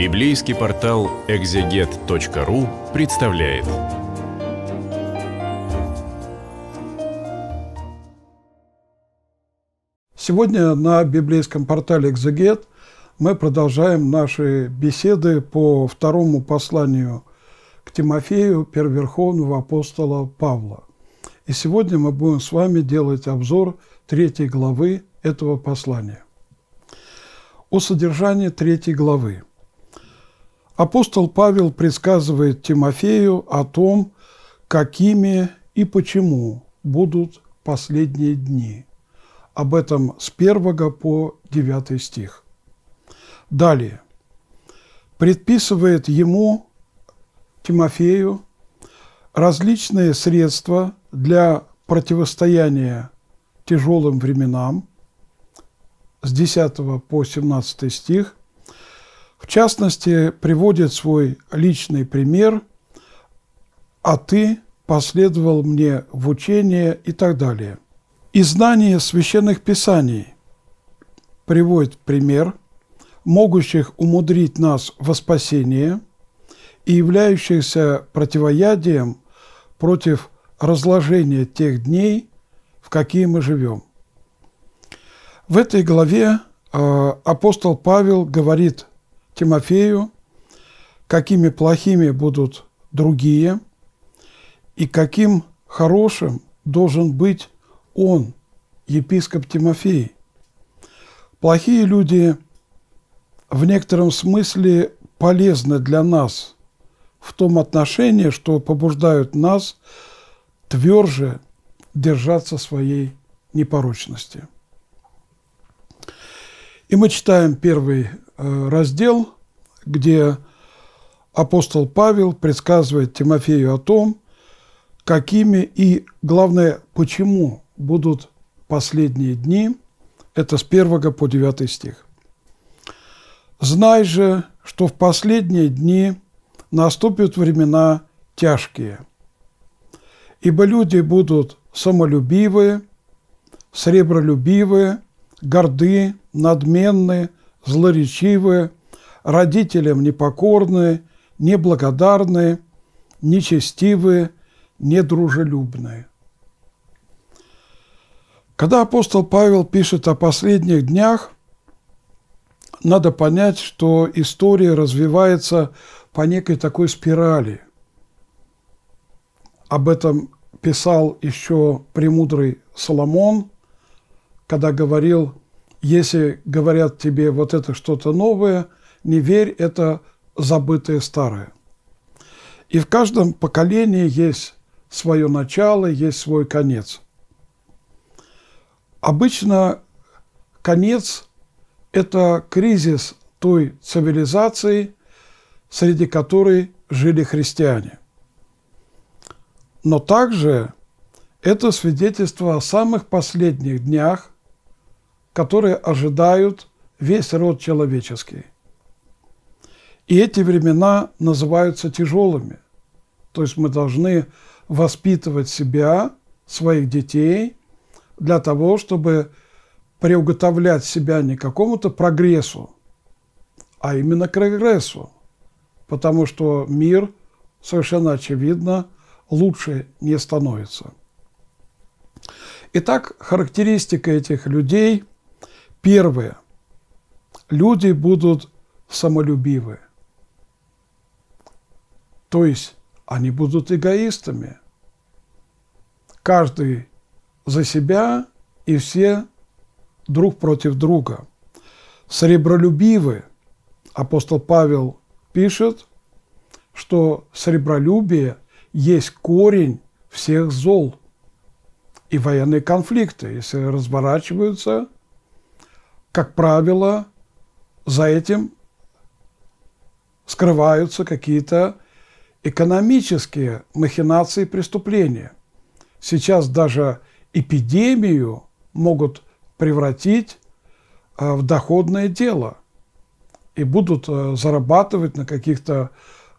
Библейский портал экзегет.ру представляет. Сегодня на библейском портале «Экзегет» мы продолжаем наши беседы по второму посланию к Тимофею, первоверховного апостола Павла. И сегодня мы будем с вами делать обзор третьей главы этого послания. О содержании третьей главы – Апостол Павел предсказывает Тимофею о том, какими и почему будут последние дни. Об этом с 1 по 9 стих. Далее. Предписывает ему, Тимофею, различные средства для противостояния тяжелым временам с 10 по 17 стих в частности, приводит свой личный пример «А ты последовал мне в учение» и так далее. И знание священных писаний приводит пример, могущих умудрить нас во спасение и являющихся противоядием против разложения тех дней, в какие мы живем. В этой главе э, апостол Павел говорит Тимофею, какими плохими будут другие и каким хорошим должен быть он, епископ Тимофей. Плохие люди в некотором смысле полезны для нас в том отношении, что побуждают нас тверже держаться своей непорочности. И мы читаем первый Э, раздел, где апостол Павел предсказывает Тимофею о том, какими и, главное, почему будут последние дни. Это с 1 по 9 стих. «Знай же, что в последние дни наступят времена тяжкие, ибо люди будут самолюбивые, сребролюбивые, горды, надменные, злоречивые, родителям непокорные, неблагодарные, нечестивые, недружелюбные. Когда апостол Павел пишет о последних днях, надо понять, что история развивается по некой такой спирали. Об этом писал еще премудрый Соломон, когда говорил если говорят тебе вот это что-то новое, не верь, это забытое старое. И в каждом поколении есть свое начало, есть свой конец. Обычно конец – это кризис той цивилизации, среди которой жили христиане. Но также это свидетельство о самых последних днях которые ожидают весь род человеческий. И эти времена называются тяжелыми. То есть мы должны воспитывать себя, своих детей, для того, чтобы приуготовлять себя не какому-то прогрессу, а именно к регрессу. Потому что мир, совершенно очевидно, лучше не становится. Итак, характеристика этих людей Первое. Люди будут самолюбивы. То есть они будут эгоистами. Каждый за себя и все друг против друга. Сребролюбивы, апостол Павел пишет, что сребролюбие есть корень всех зол. И военные конфликты, если разворачиваются – как правило, за этим скрываются какие-то экономические махинации преступления. Сейчас даже эпидемию могут превратить э, в доходное дело и будут э, зарабатывать на каких-то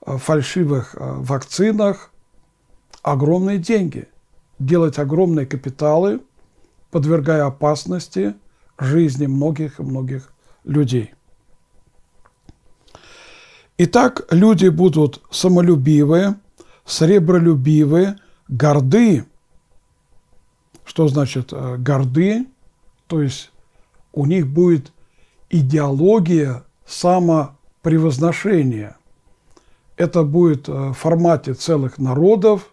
э, фальшивых вакцинах огромные деньги, делать огромные капиталы, подвергая опасности – жизни многих и многих людей. Итак, люди будут самолюбивые, сребролюбивы, горды. Что значит э, горды? То есть у них будет идеология самопревозношения. Это будет э, в формате целых народов,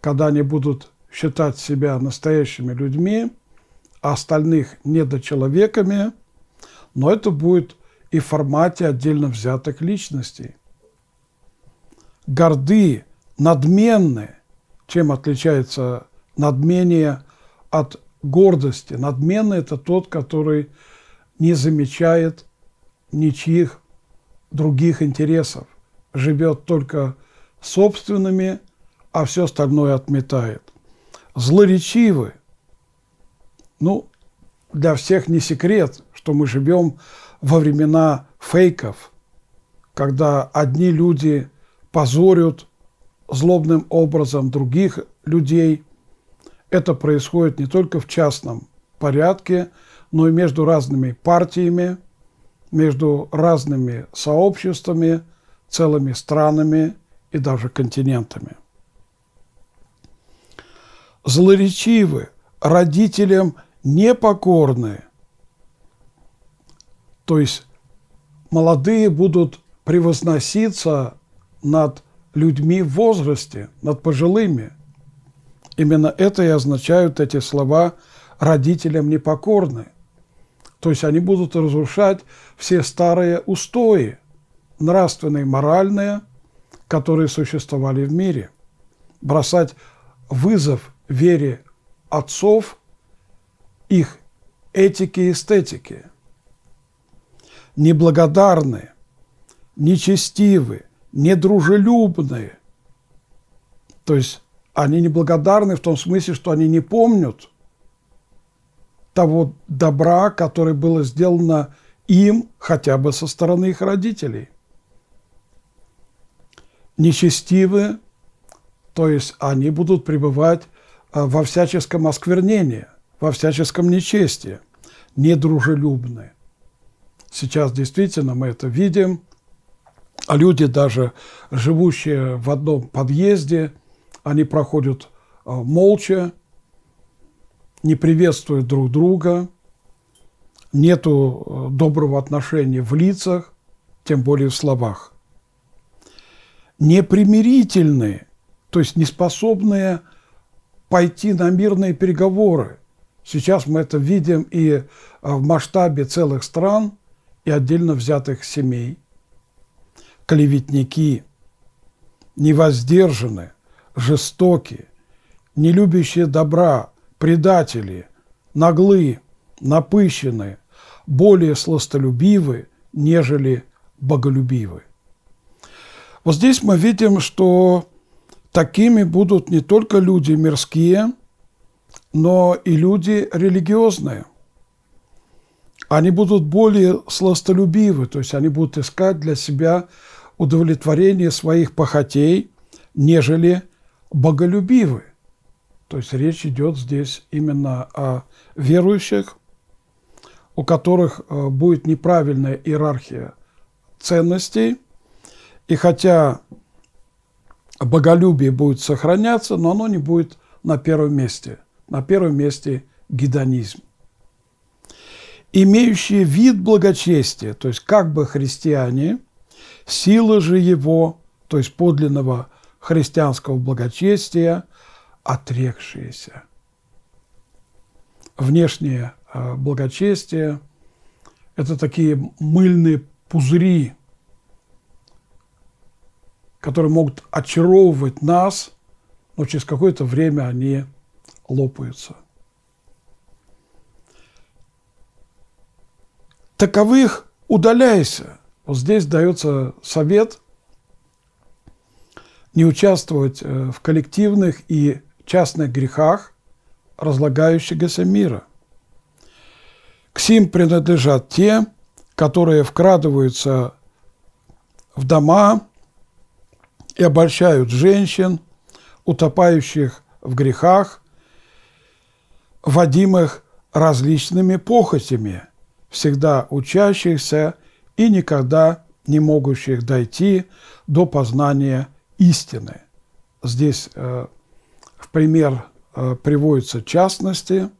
когда они будут считать себя настоящими людьми – остальных недочеловеками, но это будет и в формате отдельно взятых личностей. Горды, надменны, чем отличается надмение от гордости. Надменный – это тот, который не замечает ничьих других интересов, живет только собственными, а все остальное отметает. Злоречивы ну, для всех не секрет, что мы живем во времена фейков, когда одни люди позорят злобным образом других людей. Это происходит не только в частном порядке, но и между разными партиями, между разными сообществами, целыми странами и даже континентами. Злоречивы родителям – непокорны. То есть молодые будут превозноситься над людьми в возрасте, над пожилыми. Именно это и означают эти слова «родителям непокорны». То есть они будут разрушать все старые устои, нравственные, моральные, которые существовали в мире. Бросать вызов вере отцов их этики и эстетики. Неблагодарны, нечестивы, недружелюбные. То есть они неблагодарны в том смысле, что они не помнят того добра, которое было сделано им хотя бы со стороны их родителей. Нечестивы, то есть они будут пребывать а, во всяческом осквернении – во всяческом нечестии, недружелюбны. Сейчас действительно мы это видим, а люди, даже живущие в одном подъезде, они проходят а, молча, не приветствуют друг друга, нету а, доброго отношения в лицах, тем более в словах. Непримирительные, то есть неспособные пойти на мирные переговоры, Сейчас мы это видим и э, в масштабе целых стран и отдельно взятых семей. Клеветники, невоздержаны, жестоки, не любящие добра, предатели, наглы, напыщены, более сластолюбивы, нежели боголюбивы. Вот здесь мы видим, что такими будут не только люди мирские – но и люди религиозные. Они будут более сластолюбивы, то есть они будут искать для себя удовлетворение своих похотей, нежели боголюбивы. То есть речь идет здесь именно о верующих, у которых э, будет неправильная иерархия ценностей. И хотя боголюбие будет сохраняться, но оно не будет на первом месте – на первом месте гедонизм. Имеющие вид благочестия, то есть как бы христиане, сила же его, то есть подлинного христианского благочестия, отрекшиеся. Внешнее а, благочестие – это такие мыльные пузыри, которые могут очаровывать нас, но через какое-то время они лопаются. Таковых удаляйся. Вот здесь дается совет не участвовать э, в коллективных и частных грехах разлагающегося мира. К сим принадлежат те, которые вкрадываются в дома и обольщают женщин, утопающих в грехах водимых различными похотями, всегда учащихся и никогда не могущих дойти до познания истины. Здесь э, в пример э, приводятся частности,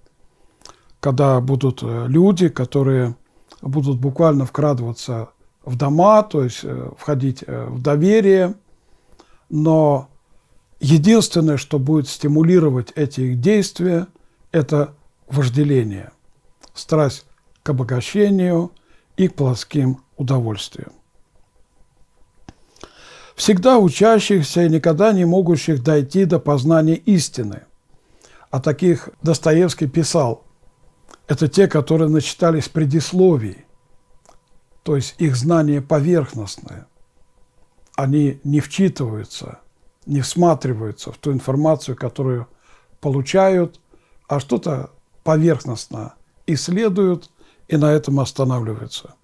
когда будут э, люди, которые будут буквально вкрадываться в дома, то есть э, входить э, в доверие, но единственное, что будет стимулировать эти их действия –– это вожделение, страсть к обогащению и к плоским удовольствиям. Всегда учащихся и никогда не могущих дойти до познания истины. а таких Достоевский писал. Это те, которые начитались предисловий, то есть их знания поверхностные. Они не вчитываются, не всматриваются в ту информацию, которую получают – а что-то поверхностно исследуют и на этом останавливаются.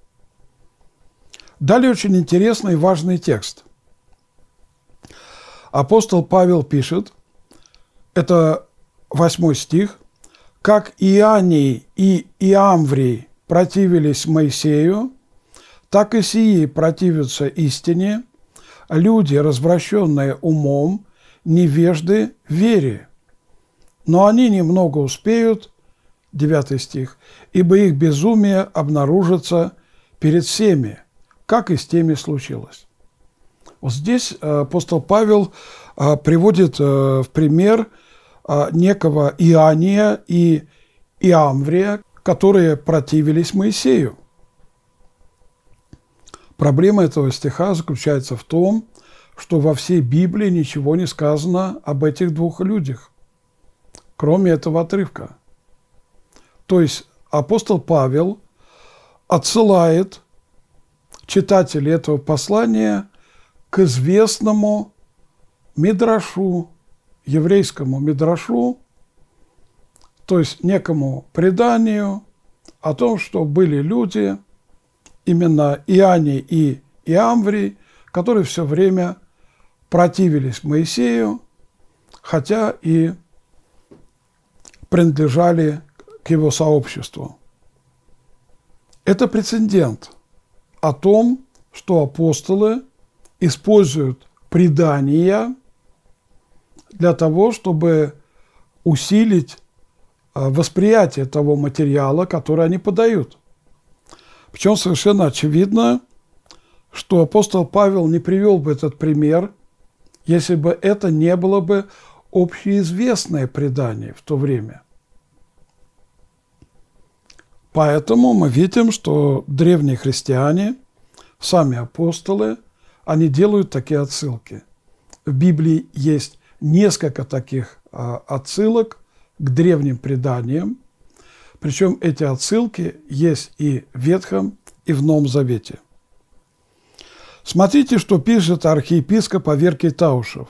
Далее очень интересный и важный текст. Апостол Павел пишет, это восьмой стих, «Как Иоанний и Иамврий противились Моисею, так и сии противятся истине, люди, развращенные умом, невежды вере» но они немного успеют, 9 стих, ибо их безумие обнаружится перед всеми, как и с теми случилось. Вот здесь э, апостол Павел э, приводит э, в пример некого Иоанния и Иамврия, которые противились Моисею. Проблема этого стиха заключается в том, что во всей Библии ничего не сказано об этих двух людях кроме этого отрывка. То есть апостол Павел отсылает читателей этого послания к известному Мидрашу, еврейскому Мидрашу, то есть некому преданию о том, что были люди, именно Иани и Иамври, которые все время противились Моисею, хотя и принадлежали к его сообществу. Это прецедент о том, что апостолы используют предания для того, чтобы усилить а, восприятие того материала, который они подают. Причем совершенно очевидно, что апостол Павел не привел бы этот пример, если бы это не было бы общеизвестное предание в то время. Поэтому мы видим, что древние христиане, сами апостолы, они делают такие отсылки. В Библии есть несколько таких а, отсылок к древним преданиям. Причем эти отсылки есть и в Ветхом, и в Новом Завете. Смотрите, что пишет архиепископ Аверкий Таушев.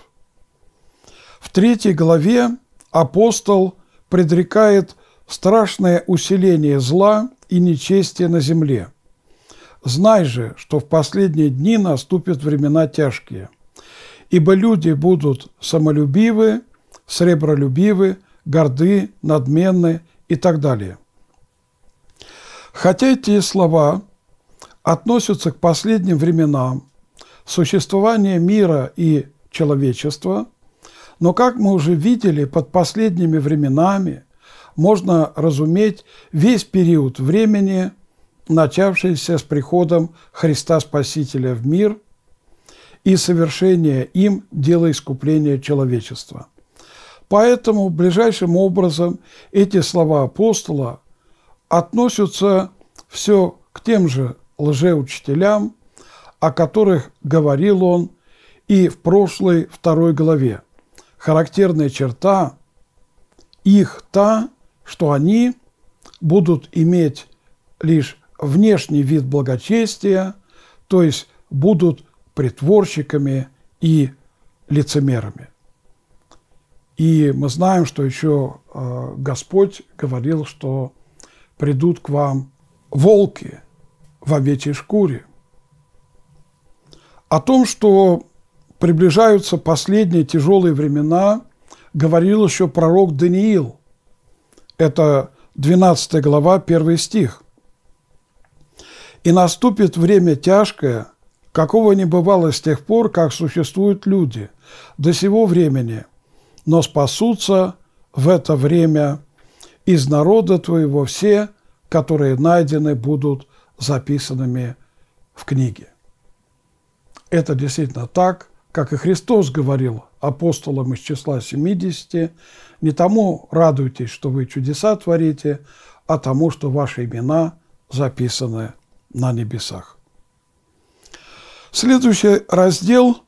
В третьей главе апостол предрекает страшное усиление зла и нечестия на земле. Знай же, что в последние дни наступят времена тяжкие, ибо люди будут самолюбивы, сребролюбивы, горды, надменны и так далее. Хотя эти слова относятся к последним временам, существования мира и человечества, но, как мы уже видели, под последними временами можно разуметь весь период времени, начавшийся с приходом Христа Спасителя в мир и совершения им дела искупления человечества. Поэтому ближайшим образом эти слова апостола относятся все к тем же лжеучителям, о которых говорил он и в прошлой второй главе. Характерная черта их та, что они будут иметь лишь внешний вид благочестия, то есть будут притворщиками и лицемерами. И мы знаем, что еще э, Господь говорил, что придут к вам волки в овечьей шкуре. О том, что приближаются последние тяжелые времена, говорил еще пророк Даниил – это 12 глава, 1 стих. «И наступит время тяжкое, какого не бывало с тех пор, как существуют люди, до сего времени, но спасутся в это время из народа твоего все, которые найдены будут записанными в книге». Это действительно так, как и Христос говорил апостолам из числа 70, не тому радуйтесь, что вы чудеса творите, а тому, что ваши имена записаны на небесах. Следующий раздел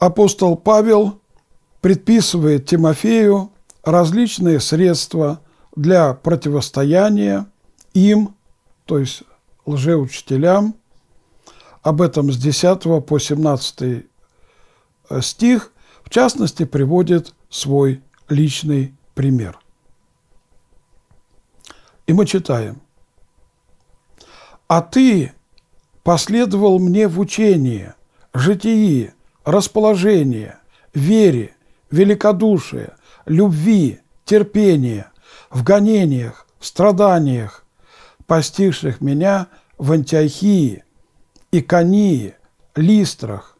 апостол Павел предписывает Тимофею различные средства для противостояния им, то есть лжеучителям. Об этом с 10 по 17 стих, в частности, приводит свой личный пример. И мы читаем. «А ты последовал мне в учении, житии, расположении, вере, великодушии, любви, терпении, в гонениях, в страданиях, постигших меня в Антиохии, Иконии, Листрах,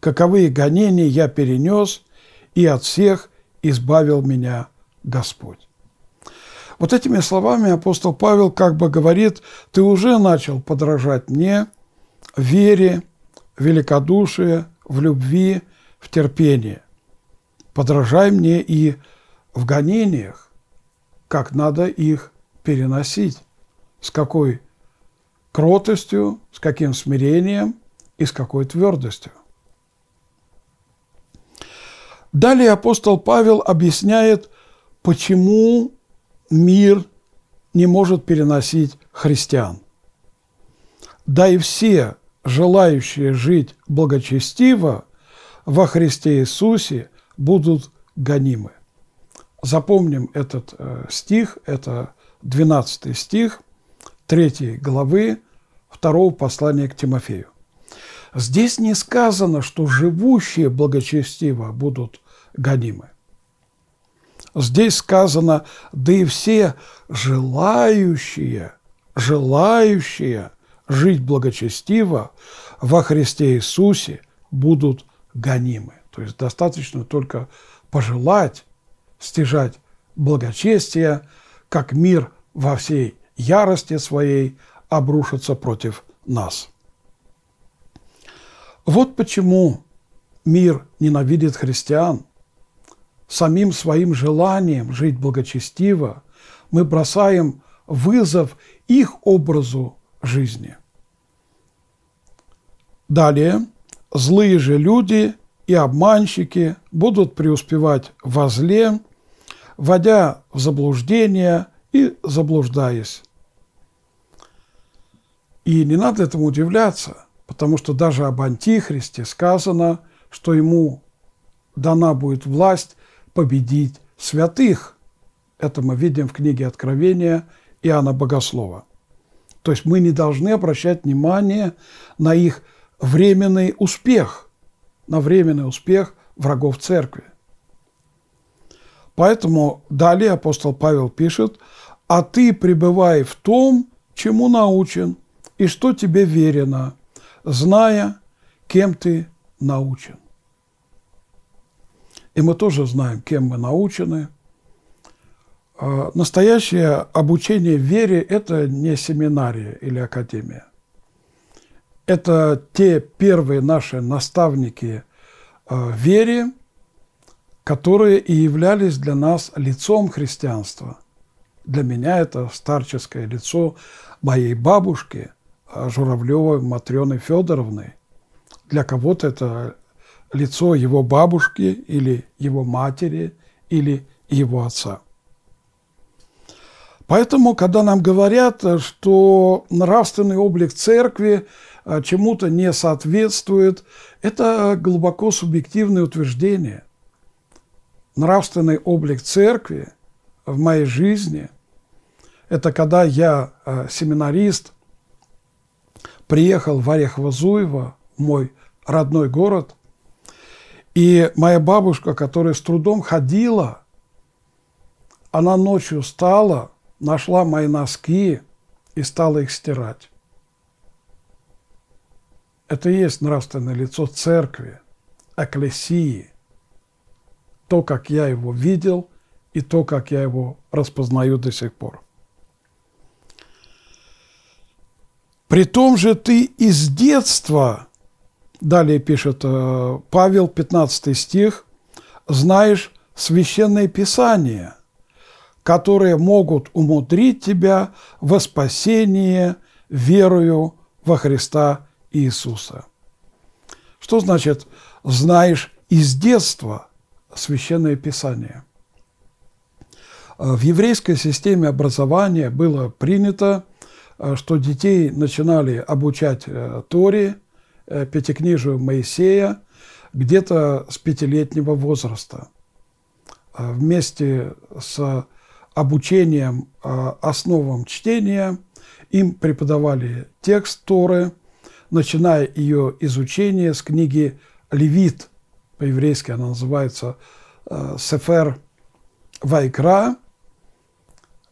каковые гонения я перенес и от всех избавил меня Господь. Вот этими словами апостол Павел как бы говорит, ты уже начал подражать мне в вере, в великодушии, в любви, в терпении. Подражай мне и в гонениях, как надо их переносить, с какой кротостью, с каким смирением и с какой твердостью. Далее апостол Павел объясняет, почему мир не может переносить христиан. Да и все желающие жить благочестиво во Христе Иисусе будут гонимы. Запомним этот э, стих, это 12 стих 3 главы 2 послания к Тимофею. Здесь не сказано, что живущие благочестиво будут гонимы. Здесь сказано, да и все желающие, желающие жить благочестиво во Христе Иисусе будут гонимы. То есть достаточно только пожелать стяжать благочестие, как мир во всей ярости своей обрушится против нас. Вот почему мир ненавидит христиан – самим своим желанием жить благочестиво, мы бросаем вызов их образу жизни. Далее, злые же люди и обманщики будут преуспевать во зле, вводя в заблуждение и заблуждаясь. И не надо этому удивляться, потому что даже об Антихристе сказано, что ему дана будет власть победить святых. Это мы видим в книге Откровения Иоанна Богослова. То есть мы не должны обращать внимание на их временный успех, на временный успех врагов церкви. Поэтому далее апостол Павел пишет, «А ты пребывай в том, чему научен, и что тебе верено, зная, кем ты научен». И мы тоже знаем, кем мы научены. А, настоящее обучение вере – это не семинария или академия. Это те первые наши наставники а, вере, которые и являлись для нас лицом христианства. Для меня это старческое лицо моей бабушки а, Журавлевой Матрены Федоровны. Для кого-то это лицо его бабушки или его матери или его отца. Поэтому, когда нам говорят, что нравственный облик церкви а, чему-то не соответствует, это глубоко субъективное утверждение. Нравственный облик церкви в моей жизни – это когда я, а, семинарист, приехал в Орехово-Зуево, мой родной город – и моя бабушка, которая с трудом ходила, она ночью встала, нашла мои носки и стала их стирать. Это и есть нравственное лицо церкви, эклесии. То, как я его видел, и то, как я его распознаю до сих пор. При том же ты из детства – Далее пишет э, Павел, 15 стих, «Знаешь священное Писание, которые могут умудрить тебя во спасение верою во Христа Иисуса». Что значит «знаешь из детства священное Писание»? Э, в еврейской системе образования было принято, э, что детей начинали обучать Торе – Э, пятикнижию Моисея где-то с пятилетнего возраста. Э, вместе с обучением э, основам чтения им преподавали текст Торы, начиная ее изучение с книги «Левит», по-еврейски она называется «Сефер Вайкра».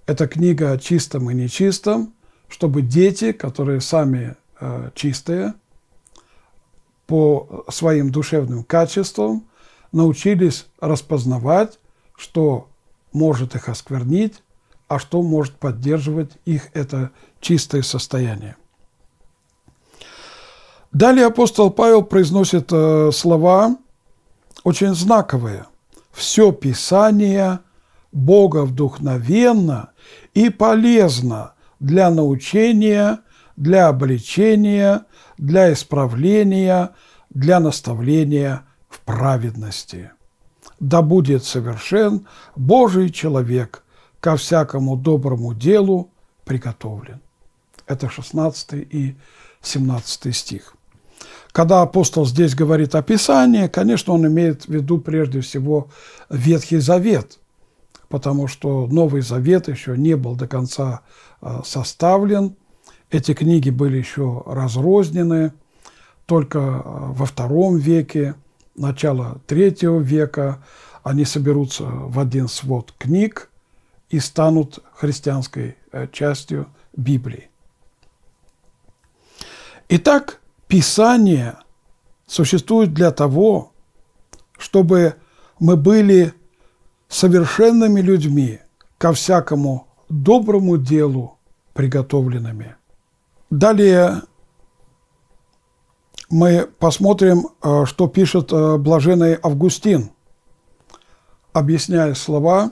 Это книга о чистом и нечистом, чтобы дети, которые сами чистые – по своим душевным качествам научились распознавать, что может их осквернить, а что может поддерживать их это чистое состояние. Далее апостол Павел произносит э, слова очень знаковые. «Все Писание Бога вдохновенно и полезно для научения, для обличения, для исправления, для наставления в праведности. Да будет совершен Божий человек, ко всякому доброму делу приготовлен. Это 16 и 17 стих. Когда апостол здесь говорит о Писании, конечно, он имеет в виду прежде всего Ветхий Завет, потому что Новый Завет еще не был до конца а, составлен, эти книги были еще разрознены только э, во втором веке, начало третьего века. Они соберутся в один свод книг и станут христианской э, частью Библии. Итак, Писание существует для того, чтобы мы были совершенными людьми ко всякому доброму делу приготовленными – Далее мы посмотрим, э, что пишет э, блаженный Августин, объясняя слова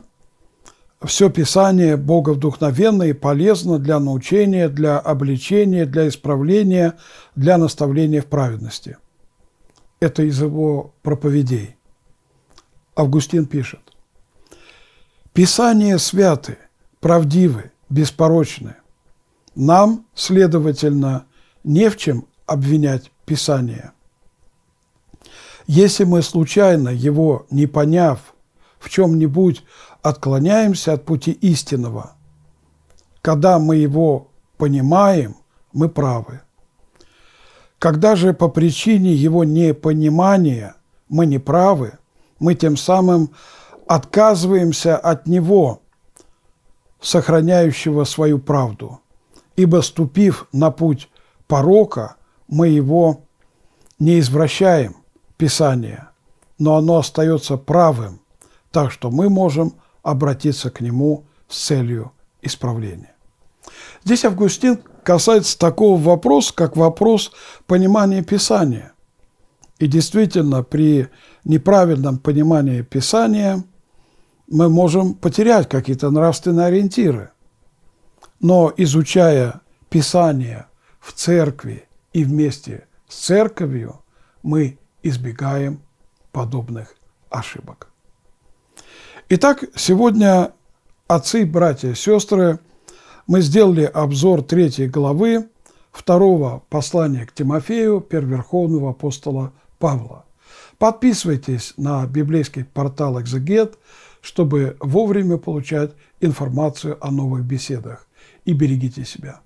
«Все Писание Бога вдохновенно и полезно для научения, для обличения, для исправления, для наставления в праведности». Это из его проповедей. Августин пишет. «Писание святы, правдивы, беспорочные». Нам, следовательно, не в чем обвинять Писание. Если мы случайно его не поняв, в чем-нибудь отклоняемся от пути истинного, когда мы его понимаем, мы правы. Когда же по причине его непонимания мы не правы, мы тем самым отказываемся от него, сохраняющего свою правду ибо, ступив на путь порока, мы его не извращаем, Писание, но оно остается правым, так что мы можем обратиться к нему с целью исправления. Здесь Августин касается такого вопроса, как вопрос понимания Писания. И действительно, при неправильном понимании Писания мы можем потерять какие-то нравственные ориентиры – но изучая Писание в церкви и вместе с церковью, мы избегаем подобных ошибок. Итак, сегодня отцы, братья, сестры, мы сделали обзор третьей главы второго послания к Тимофею первоверховного апостола Павла. Подписывайтесь на библейский портал «Экзегет», чтобы вовремя получать информацию о новых беседах и берегите себя.